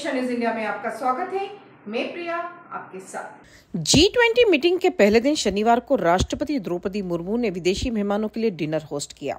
education is India में आपका स्वागत है मैं प्रिया आपके साथ जी ट्वेंटी मीटिंग के पहले दिन शनिवार को राष्ट्रपति द्रौपदी मुर्मू ने विदेशी मेहमानों के लिए डिनर होस्ट किया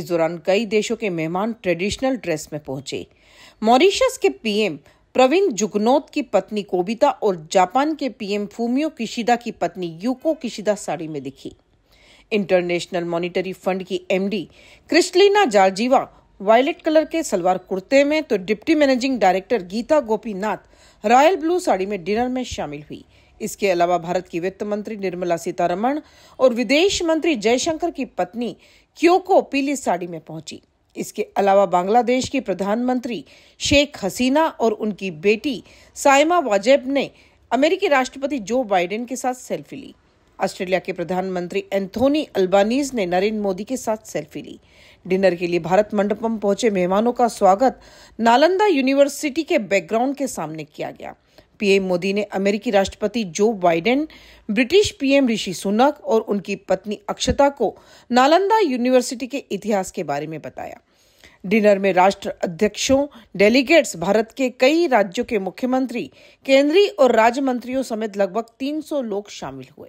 इस दौरान कई देशों के मेहमान ट्रेडिशनल ड्रेस में पहुंचे मॉरिशस के पीएम प्रवीण जुगनोत की पत्नी कोबिता और जापान के पीएम फूमियो किशिदा की पत्नी यूको किशिदा साड़ी में दिखी इंटरनेशनल मॉनिटरी फंड की MD Kristalina Georgieva violet colour के सलवार कुर्ते में तो deputy managing director Gita Gopinath royal blue sari में डिनर में शामिल हुई इसके अलावा भारत की वित्त मंत्री निर्मला सीतारमण और विदेश मंत्री जयशंकर की पत्नी क्योको पीली साड़ी में पहुंची इसके अलावा बांग्लादेश की प्रधानमंत्री शेख हसीना और उनकी बेटी साइमा वाजेब ने अमेरिकी राष्ट्रपति जो बाइडेन के साथ सेल्फी ली ऑस्ट्रेलिया के प्रधानमंत्री एंथोनी अल्बानीज ने नरेंद्र मोदी के साथ सेल्फी ली डिनर के लिए भारत मंडपम पहुंचे मेहमानों का स्वागत नालंदा यूनिवर्सिटी के बैकग्राउंड के सामने किया गया पीएम मोदी ने अमेरिकी राष्ट्रपति Joe Biden British PM Rishi Sunak और उनकी पत्नी अक्षता को नालंदा यूनिवर्सिटी के इतिहास के बारे में बताया डिनर में राष्ट्र अध्यक्षों डेलीगेट्स भारत के कई राज्यों के मुख्यमंत्री केंद्रीय और राज्य मंत्रियों समेत लगभग 300 लोग शामिल हुए